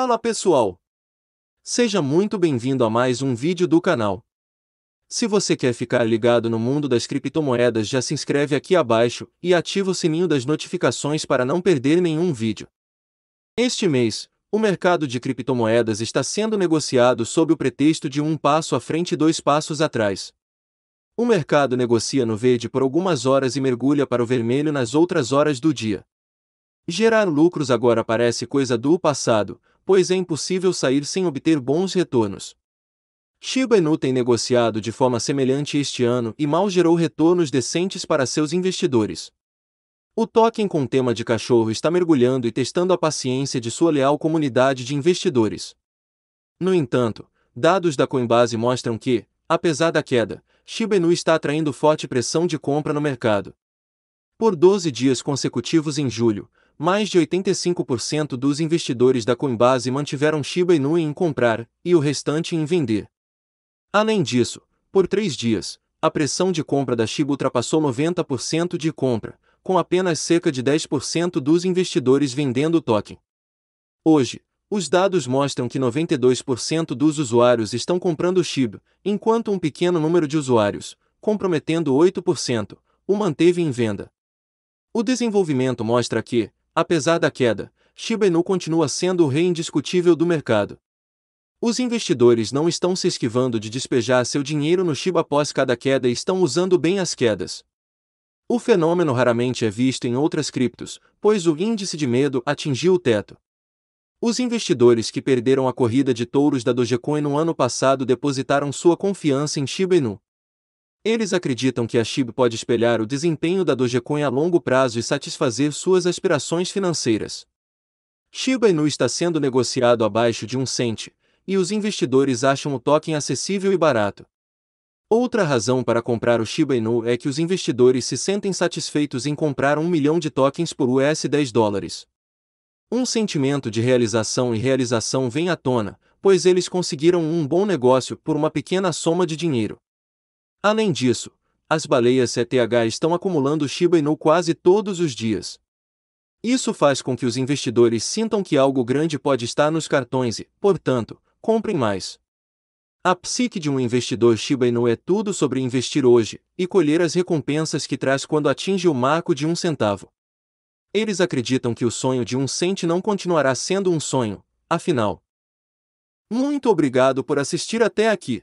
Fala pessoal! Seja muito bem-vindo a mais um vídeo do canal. Se você quer ficar ligado no mundo das criptomoedas já se inscreve aqui abaixo e ativa o sininho das notificações para não perder nenhum vídeo. Este mês, o mercado de criptomoedas está sendo negociado sob o pretexto de um passo à frente e dois passos atrás. O mercado negocia no verde por algumas horas e mergulha para o vermelho nas outras horas do dia. Gerar lucros agora parece coisa do passado, pois é impossível sair sem obter bons retornos. Shiba Inu tem negociado de forma semelhante este ano e mal gerou retornos decentes para seus investidores. O token com tema de cachorro está mergulhando e testando a paciência de sua leal comunidade de investidores. No entanto, dados da Coinbase mostram que, apesar da queda, Shiba Inu está atraindo forte pressão de compra no mercado. Por 12 dias consecutivos em julho, mais de 85% dos investidores da Coinbase mantiveram Shiba Inu em comprar, e o restante em vender. Além disso, por três dias, a pressão de compra da Shiba ultrapassou 90% de compra, com apenas cerca de 10% dos investidores vendendo o token. Hoje, os dados mostram que 92% dos usuários estão comprando Shiba, enquanto um pequeno número de usuários, comprometendo 8%, o manteve em venda. O desenvolvimento mostra que, Apesar da queda, Shiba Inu continua sendo o rei indiscutível do mercado. Os investidores não estão se esquivando de despejar seu dinheiro no Shiba após cada queda e estão usando bem as quedas. O fenômeno raramente é visto em outras criptos, pois o índice de medo atingiu o teto. Os investidores que perderam a corrida de touros da Dogecoin no ano passado depositaram sua confiança em Shiba Inu. Eles acreditam que a SHIB pode espelhar o desempenho da Dogecoin a longo prazo e satisfazer suas aspirações financeiras. Shiba Inu está sendo negociado abaixo de um cente, e os investidores acham o token acessível e barato. Outra razão para comprar o Shiba Inu é que os investidores se sentem satisfeitos em comprar um milhão de tokens por US 10 dólares. Um sentimento de realização e realização vem à tona, pois eles conseguiram um bom negócio por uma pequena soma de dinheiro. Além disso, as baleias CTH estão acumulando Shiba Inu quase todos os dias. Isso faz com que os investidores sintam que algo grande pode estar nos cartões e, portanto, comprem mais. A psique de um investidor Shiba Inu é tudo sobre investir hoje e colher as recompensas que traz quando atinge o marco de um centavo. Eles acreditam que o sonho de um cente não continuará sendo um sonho, afinal. Muito obrigado por assistir até aqui.